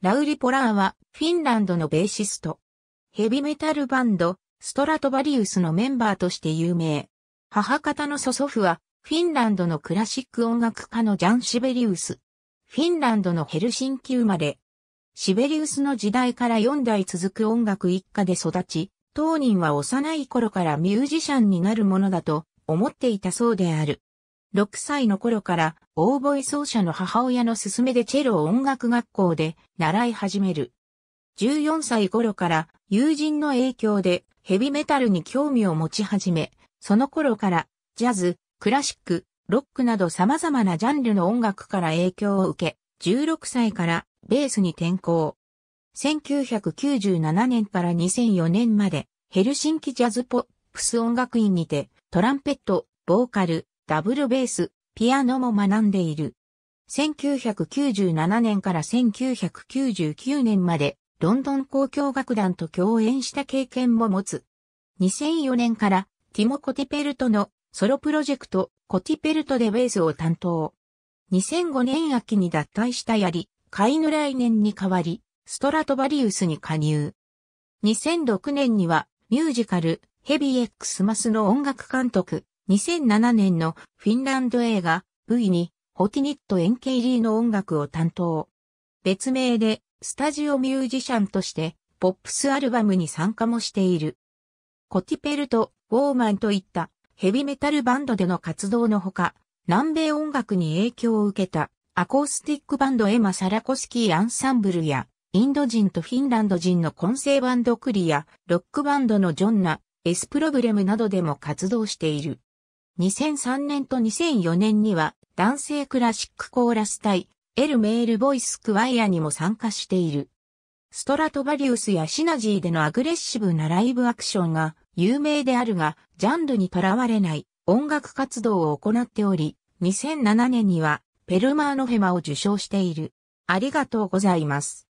ラウリ・ポラーはフィンランドのベーシスト。ヘビメタルバンド、ストラトバリウスのメンバーとして有名。母方の祖祖父はフィンランドのクラシック音楽家のジャン・シベリウス。フィンランドのヘルシンキ生まれ。シベリウスの時代から4代続く音楽一家で育ち、当人は幼い頃からミュージシャンになるものだと思っていたそうである。6歳の頃から、オーボエ奏者の母親の勧めでチェロ音楽学校で習い始める。14歳頃から友人の影響でヘビメタルに興味を持ち始め、その頃からジャズ、クラシック、ロックなど様々なジャンルの音楽から影響を受け、16歳からベースに転向。1997年から2004年までヘルシンキジャズポップス音楽院にてトランペット、ボーカル、ダブルベース、ピアノも学んでいる。1997年から1999年までロンドン交響楽団と共演した経験も持つ。2004年からティモ・コティペルトのソロプロジェクトコティペルトでベースを担当。2005年秋に脱退したやり、カイヌ来年に代わり、ストラトバリウスに加入。2006年にはミュージカルヘビーエックスマスの音楽監督、2007年のフィンランド映画 V にホティニット・エンケイリーの音楽を担当。別名でスタジオミュージシャンとしてポップスアルバムに参加もしている。コティペルト、ウォーマンといったヘビメタルバンドでの活動のほか、南米音楽に影響を受けたアコースティックバンドエマ・サラコスキー・アンサンブルや、インド人とフィンランド人の混成バンドクリア、ロックバンドのジョンナ、エスプロブレムなどでも活動している。2003年と2004年には男性クラシックコーラス隊、エル・メール・ボイス・クワイアにも参加している。ストラトバリウスやシナジーでのアグレッシブなライブアクションが有名であるが、ジャンルにとらわれない音楽活動を行っており、2007年にはペルマーノフェマを受賞している。ありがとうございます。